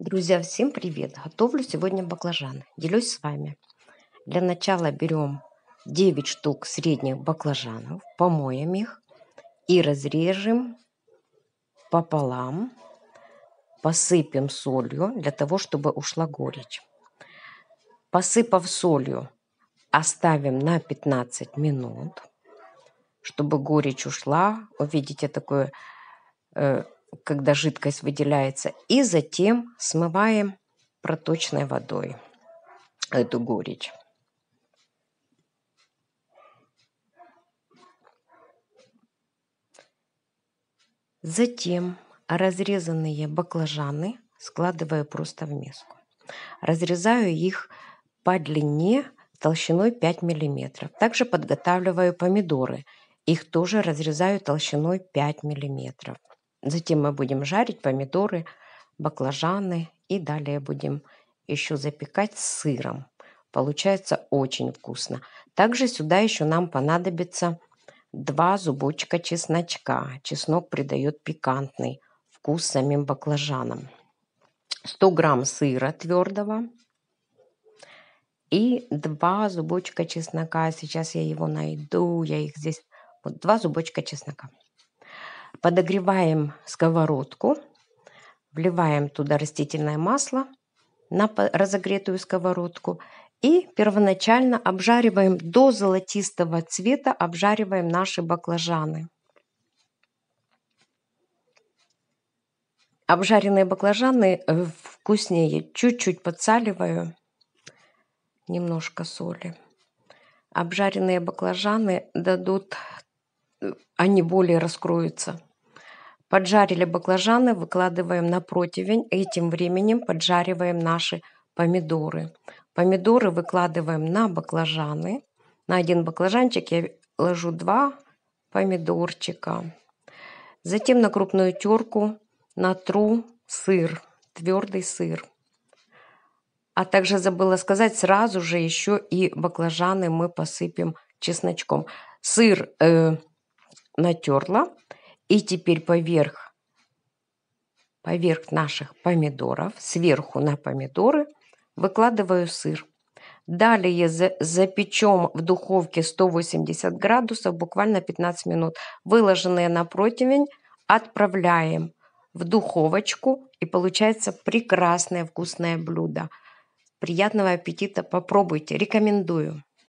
Друзья, всем привет! Готовлю сегодня баклажан. Делюсь с вами. Для начала берем 9 штук средних баклажанов, помоем их и разрежем пополам. Посыпем солью для того, чтобы ушла горечь. Посыпав солью, оставим на 15 минут, чтобы горечь ушла. Вы видите такое э, когда жидкость выделяется, и затем смываем проточной водой эту горечь. Затем разрезанные баклажаны складываю просто в миску. Разрезаю их по длине толщиной 5 мм. Также подготавливаю помидоры. Их тоже разрезаю толщиной 5 мм. Затем мы будем жарить помидоры, баклажаны и далее будем еще запекать с сыром. Получается очень вкусно. Также сюда еще нам понадобится два зубочка чесночка. Чеснок придает пикантный вкус самим баклажанам. 100 грамм сыра твердого и два зубочка чеснока. Сейчас я его найду, я их здесь... Вот два зубочка чеснока. Подогреваем сковородку, вливаем туда растительное масло на разогретую сковородку и первоначально обжариваем до золотистого цвета, обжариваем наши баклажаны. Обжаренные баклажаны э, вкуснее. Чуть-чуть подсаливаю, немножко соли. Обжаренные баклажаны дадут они более раскроются. Поджарили баклажаны, выкладываем на противень. Этим временем поджариваем наши помидоры. Помидоры выкладываем на баклажаны. На один баклажанчик я ложу два помидорчика. Затем на крупную терку натру сыр, твердый сыр. А также забыла сказать, сразу же еще и баклажаны мы посыпем чесночком. Сыр э, натерла. И теперь поверх, поверх наших помидоров, сверху на помидоры, выкладываю сыр. Далее запечем в духовке 180 градусов, буквально 15 минут. Выложенные на противень отправляем в духовочку, и получается прекрасное вкусное блюдо. Приятного аппетита, попробуйте, рекомендую.